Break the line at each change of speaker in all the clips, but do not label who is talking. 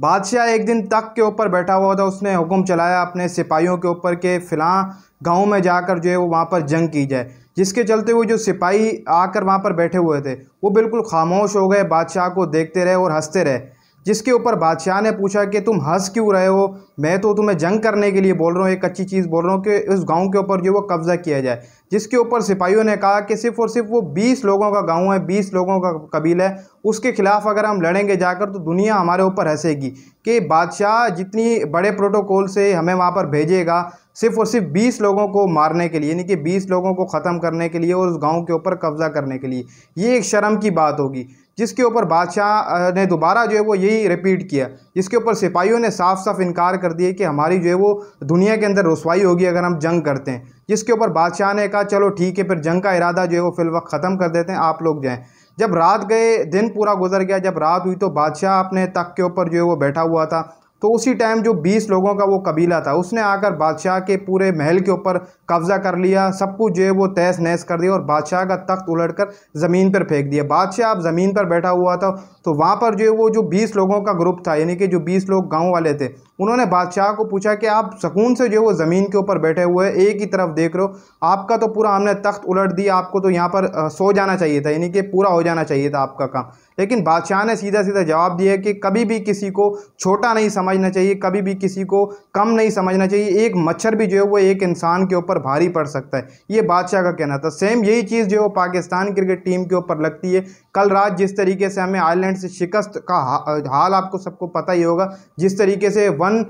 बादशाह एक दिन तक के ऊपर बैठा हुआ था उसने हुक्म चलाया अपने सिपाहियों के ऊपर के फ़िलहाल गांव में जाकर जो है वो वहाँ पर जंग की जाए जिसके चलते वो जो सिपाही आकर वहाँ पर बैठे हुए थे वो बिल्कुल खामोश हो गए बादशाह को देखते रहे और हंसते रहे जिसके ऊपर बादशाह ने पूछा कि तुम हंस क्यों रहे हो मैं तो तुम्हें जंग करने के लिए बोल रहा हूँ एक अच्छी चीज़ बोल रहा हूँ कि उस गांव के ऊपर जो वो कब्ज़ा किया जाए जिसके ऊपर सिपाहियों ने कहा कि सिर्फ और सिर्फ वो बीस लोगों का गाँव है बीस लोगों का कबीला है उसके ख़िलाफ़ अगर हम लड़ेंगे जाकर तो दुनिया हमारे ऊपर हंसेगी कि बादशाह जितनी बड़े प्रोटोकॉल से हमें वहाँ पर भेजेगा सिर्फ और सिर्फ बीस लोगों को मारने के लिए यानी कि बीस लोगों को ख़त्म करने के लिए और उस गाँव के ऊपर कब्ज़ा करने के लिए ये एक शर्म की बात होगी जिसके ऊपर बादशाह ने दोबारा जो है वो यही रिपीट किया जिसके ऊपर सिपाहियों ने साफ साफ इनकार कर दिया कि हमारी जो है वो दुनिया के अंदर रसवाई होगी अगर हम जंग करते हैं जिसके ऊपर बादशाह ने कहा चलो ठीक है फिर जंग का इरादा जो है वो फिल वक्त ख़त्म कर देते हैं आप लोग जाएँ जब रात गए दिन पूरा गुजर गया जब रात हुई तो बादशाह अपने तख्त के ऊपर जो है वो बैठा हुआ था तो उसी टाइम जो बीस लोगों का वो कबीला था उसने आकर बादशाह के पूरे महल के ऊपर कब्ज़ा कर लिया सब कुछ जो है वो तहस नहस कर दिया और बादशाह का तख्त उलट कर ज़मीन पर फेंक दिया बादशाह आप ज़मीन पर बैठा हुआ था तो वहाँ पर जो है वो जो बीस लोगों का ग्रुप था यानी कि जो बीस लोग गाँव वाले थे उन्होंने बादशाह को पूछा कि आप सुकून से जो है वो ज़मीन के ऊपर बैठे हुए एक ही तरफ देख रहे हो आपका तो पूरा हमने तख्त उलट दिया आपको तो यहाँ पर सो जाना चाहिए था यानी कि पूरा हो जाना चाहिए था आपका काम लेकिन बादशाह ने सीधा सीधा जवाब दिया कि कभी भी किसी को छोटा नहीं समझ समझना चाहिए कभी भी किसी को कम नहीं समझना चाहिए एक मच्छर भी जो है वो एक इंसान के ऊपर भारी पड़ सकता है ये बादशाह का कहना था सेम यही चीज़ जो है वो पाकिस्तान क्रिकेट टीम के ऊपर लगती है कल रात जिस तरीके से हमें आयरलैंड से शिकस्त का हाल आपको सबको पता ही होगा जिस तरीके से वन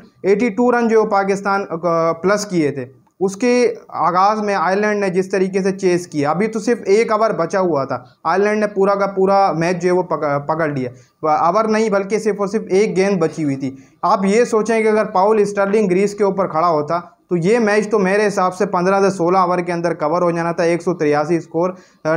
रन जो पाकिस्तान प्लस किए थे उसके आगाज़ में आयरलैंड ने जिस तरीके से चेस किया अभी तो सिर्फ एक ओवर बचा हुआ था आयरलैंड ने पूरा का पूरा मैच जो है वो पकड़ लिया ओवर नहीं बल्कि सिर्फ और सिर्फ एक गेंद बची हुई थी आप ये सोचें कि अगर पाउल स्टर्लिंग ग्रीस के ऊपर खड़ा होता तो ये मैच तो मेरे हिसाब से पंद्रह से सोलह ओवर के अंदर कवर हो जाना था एक स्कोर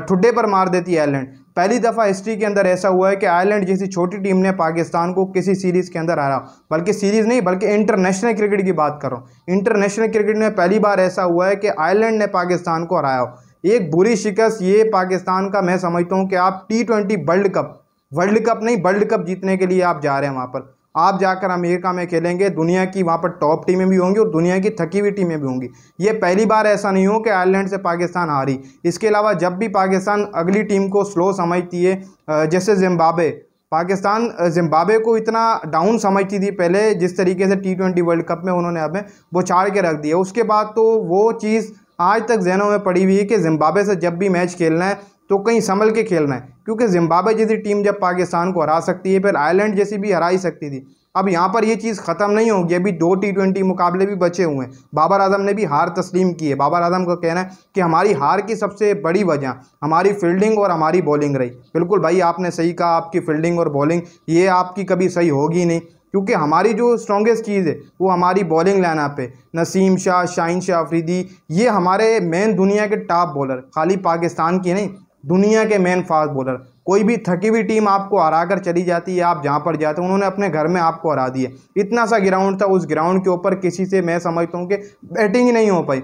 ठुड्डे पर मार देती आयरलैंड पहली दफ़ा हिस्ट्री के अंदर ऐसा हुआ है कि आयरलैंड जैसी छोटी टीम ने पाकिस्तान को किसी सीरीज़ के अंदर हरा बल्कि सीरीज़ नहीं बल्कि इंटरनेशनल क्रिकेट की बात कर रहा हूँ इंटरनेशनल क्रिकेट में पहली बार ऐसा हुआ है कि आयरलैंड ने पाकिस्तान को हराया हो एक बुरी शिकस्त ये पाकिस्तान का मैं समझता हूँ कि आप T twenty world cup world cup नहीं वर्ल्ड कप जीतने के लिए आप जा रहे हैं वहाँ पर आप जाकर अमेरिका में खेलेंगे दुनिया की वहाँ पर टॉप टीमें भी होंगी और दुनिया की थकी हुई टीमें भी होंगी ये पहली बार ऐसा नहीं हो कि आयरलैंड से पाकिस्तान हारी इसके अलावा जब भी पाकिस्तान अगली टीम को स्लो समझती है जैसे जिम्बाब्वे पाकिस्तान जिम्बाब्वे को इतना डाउन समझती थी पहले जिस तरीके से टी ट्वेंटी वर्ल्ड कप में उन्होंने हमें वो चाड़ के रख दिया उसके बाद तो वो चीज़ आज तक जहनों में पड़ी हुई है कि जिम्बाब्वे से जब भी मैच खेलना है तो कहीं संभल के खेलना है क्योंकि जिम्बाब्वे जैसी टीम जब पाकिस्तान को हरा सकती है फिर आयरलैंड जैसी भी हरा ही सकती थी अब यहाँ पर ये चीज़ ख़त्म नहीं होगी अभी दो टी ट्वेंटी मुकाबले भी बचे हुए हैं बाबर आजम ने भी हार तस्लीम की है बाबर आजम का कहना है कि हमारी हार की सबसे बड़ी वजह हमारी फील्डिंग और हमारी बॉलिंग रही बिल्कुल भाई आपने सही कहा आपकी फील्डिंग और बॉलिंग ये आपकी कभी सही होगी नहीं क्योंकि हमारी जो स्ट्रॉन्गेस्ट चीज़ है वो हमारी बॉलिंग लाइनअप है नसीम शाह शाहिन शाह अफरीदी ये हमारे मेन दुनिया के टॉप बॉलर खाली पाकिस्तान की नहीं दुनिया के मेन फास्ट बॉलर कोई भी थकी हुई टीम आपको हरा कर चली जाती है आप जहाँ पर जाते हैं उन्होंने अपने घर में आपको हरा दिया इतना सा ग्राउंड था उस ग्राउंड के ऊपर किसी से मैं समझता हूँ कि बैटिंग ही नहीं हो पाई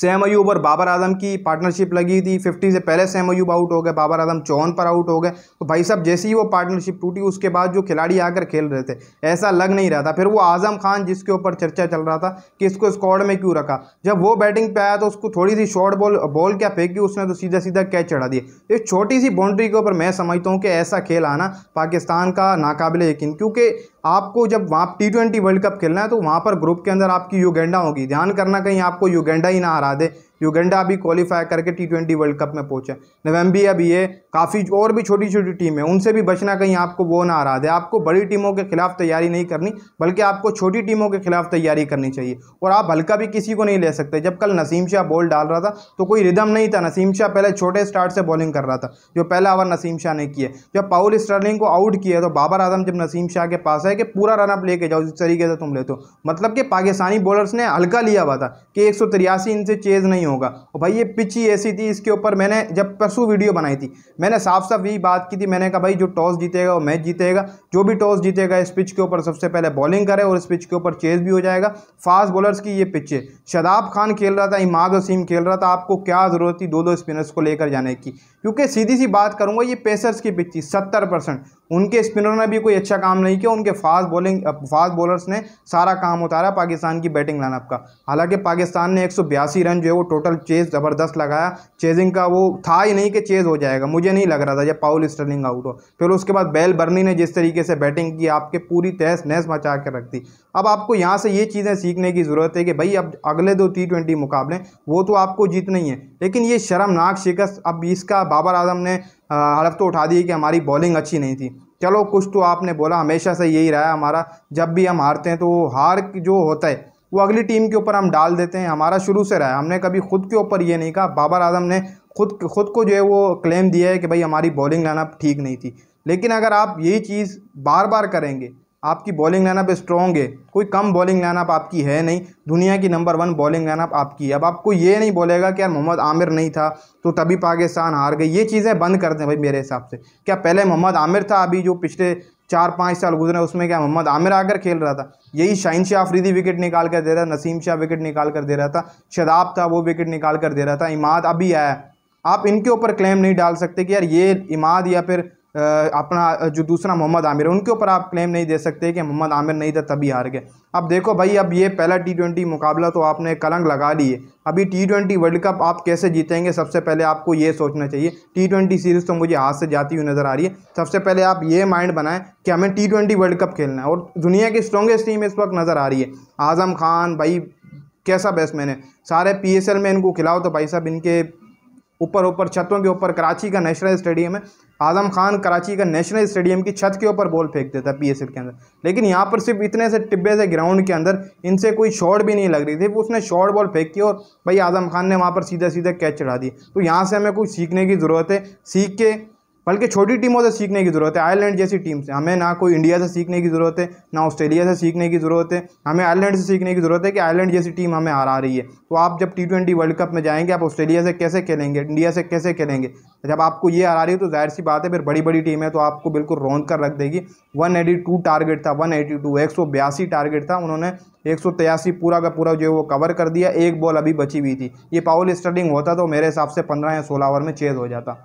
सैम अयूब और बाबर आजम की पार्टनरशिप लगी थी फिफ्टी से पहले सैम अयूब आउट हो गए बाबर आजम चौहन पर आउट हो गए तो भाई साहब जैसे ही वो पार्टनरशिप टूटी उसके बाद जो खिलाड़ी आकर खेल रहे थे ऐसा लग नहीं रहा था फिर वो आजम खान जिसके ऊपर चर्चा चल रहा था कि इसको स्क्वाड में क्यों रखा जब वो बैटिंग पे आया तो उसको थोड़ी सी शॉर्ट बॉल बॉल क्या फेंकी उसने तो सीधा सीधा कैच चढ़ा दिया इस छोटी सी बाउंड्री के ऊपर मैं समझता हूँ कि ऐसा खेल आना पाकिस्तान का नाकाबिल यकीन क्योंकि आपको जब वहाँ टी ट्वेंटी वर्ल्ड कप खेलना है तो वहाँ पर ग्रुप के अंदर आपकी युगेंडा होगी ध्यान करना कहीं आपको युगेंडा ही ना हरा दे युगेंडा अभी क्वालिफाई करके टी ट्वेंटी वर्ल्ड कप में पहुँचे नवम्बी अभी ये काफ़ी और भी छोटी छोटी टीम है उनसे भी बचना कहीं आपको वो ना आ रहा है आपको बड़ी टीमों के खिलाफ तैयारी नहीं करनी बल्कि आपको छोटी टीमों के खिलाफ तैयारी करनी चाहिए और आप हल्का भी किसी को नहीं ले सकते जब कल नसीम शाह बॉल डाल रहा था तो कोई रिदम नहीं था नसीम शाह पहले छोटे स्टार्ट से बॉलिंग कर रहा था जो पहला ओवर नसीम शाह ने किया जब पाउल स्टर्लिंग को आउट किया तो बाबर आजम जब नसीम शाह के पास आए कि पूरा रनअप लेके जाओ जिस तरीके से तुम लेते हो मतलब कि पाकिस्तानी बॉलर्स ने हल्का लिया हुआ था कि एक इनसे चेज़ नहीं होगा और भाई ये पिच ही ऐसी थी इसके ऊपर मैंने जब परसों वीडियो बनाई थी मैंने साफ साफ यही बात की थी मैंने कहा भाई जो टॉस जीतेगा वो मैच जीतेगा जो भी टॉस जीतेगा इस पिच के ऊपर सबसे पहले बॉलिंग करे और इस पिच के ऊपर चेज भी हो जाएगा फास्ट बॉलर्स की ये पिच है शदाब खान खेल रहा था इमाद वसीम खेल रहा था आपको क्या ज़रूरत थी दो दो स्पिनर्स को लेकर जाने की क्योंकि सीधी सी बात करूँगा ये पेसर्स की पिच थी सत्तर परसेंट उनके स्पिनर ने भी कोई अच्छा काम नहीं किया उनके फास्ट बॉलिंग फास्ट बॉलर्स ने सारा काम उतारा पाकिस्तान की बैटिंग लाइनअप का हालांकि पाकिस्तान ने एक रन जो है वो टोटल चेज ज़बरदस्त लगाया चेजिंग का वो था ही नहीं कि चेज हो जाएगा मुझे नहीं लग रहा था जब पाउल स्टर्लिंग आउट हो फिर उसके बाद बैल बर्नी ने जिस तरीके से बैटिंग की आपके पूरी तहस नहस मचा के रख दी अब आपको यहाँ से ये चीज़ें सीखने की ज़रूरत है कि भाई अब अगले दो टी ट्वेंटी मुकाबले वो तो आपको जीतना ही है लेकिन ये शर्मनाक शिकस्त अब इसका बाबर आजम ने हड़फ तो उठा दी कि हमारी बॉलिंग अच्छी नहीं थी चलो कुछ तो आपने बोला हमेशा से यही रहा है हमारा जब भी हम हारते हैं तो हार जो होता है वो अगली टीम के ऊपर हम डाल देते हैं हमारा शुरू से रहा है हमने कभी खुद के ऊपर ये नहीं कहा बाबर आजम ने खुद खुद को जो है वो क्लेम दिया है कि भाई हमारी बॉलिंग लाना ठीक नहीं थी लेकिन अगर आप यही चीज़ बार बार करेंगे आपकी बॉलिंग लाइनअप स्ट्रॉन्ग है कोई कम बॉलिंग लाइनअप आपकी है नहीं दुनिया की नंबर वन बॉलिंग लाइनअप आपकी है अब आपको ये नहीं बोलेगा कि यार मोहम्मद आमिर नहीं था तो तभी पाकिस्तान हार गई ये चीज़ें बंद कर दें भाई मेरे हिसाब से क्या पहले मोहम्मद आमिर था अभी जो पिछले चार पाँच साल गुजरे उसमें क्या मोहम्मद आमिर आकर खेल रहा था यही शाहिन शाह आफरीदी विकेट निकाल कर दे रहा था नसीम शाह विकेट निकाल कर दे रहा था शदाब था वो विकेट निकाल कर दे रहा था इमाद अभी आया आप इनके ऊपर क्लेम नहीं डाल सकते कि यार ये इमाद या फिर अपना जो दूसरा मोहम्मद आमिर है उनके ऊपर आप क्लेम नहीं दे सकते कि मोहम्मद आमिर नहीं था तभी हार गए अब देखो भाई अब ये पहला टी ट्वेंटी मुकाबला तो आपने कलंग लगा ली है अभी टी ट्वेंटी वर्ल्ड कप आप कैसे जीतेंगे सबसे पहले आपको ये सोचना चाहिए टी ट्वेंटी सीरीज़ तो मुझे हाथ से जाती हुई नज़र आ रही है सबसे पहले आप ये माइंड बनाएं कि हमें टी ट्वेंटी वर्ल्ड कप खेलना है और दुनिया की स्ट्रॉगेस्ट टीम इस वक्त नज़र आ रही है आज़म खान भाई कैसा बैट्समैन है सारे पी में इनको खिलाओ तो भाई साहब इनके ऊपर ऊपर छतों के ऊपर कराची का नेशनल स्टेडियम है आजम खान कराची का नेशनल स्टेडियम की छत के ऊपर बॉल फेंक देता पी के अंदर लेकिन यहाँ पर सिर्फ इतने से टिब्बे से ग्राउंड के अंदर इनसे कोई शॉट भी नहीं लग रही थी उसने शॉर्ट बॉल फेंक की और भाई आजम खान ने वहाँ पर सीधा सीधा कैच चढ़ा दी तो यहाँ से हमें कुछ सीखने की ज़रूरत है सीख के बल्कि छोटी टीमों से सीखने की ज़रूरत है आयरलैंड जैसी टीम से हमें ना कोई इंडिया से सीखने की ज़रूरत है ना ऑस्ट्रेलिया से सीखने की ज़रूरत है हमें आयरलैंड से सीखने की ज़रूरत है कि आयरलैंड जैसी टीम हमें हरा रही है तो आप जब टी ट्वेंटी वर्ल्ड कप में जाएंगे आप ऑस्ट्रेलिया से कैसे खेलेंगे इंडिया से कैसे खेलेंगे जब आपको ये हरा रही है तो जाहिर सी बात है फिर बड़ी बड़ी टीम है तो आपको बिल्कुल रौंद कर रख देगी वन एटी टू टारगेट था वन एटी टू एक सौ बयासी टारगेट था उन्होंने एक सौ पूरा का पूरा जो है वो कवर कर दिया एक बॉल अभी बची हुई थी ये पावल स्टार्टिंग होता तो मेरे हिसाब से पंद्रह या सोलह ओवर में चेज हो जाता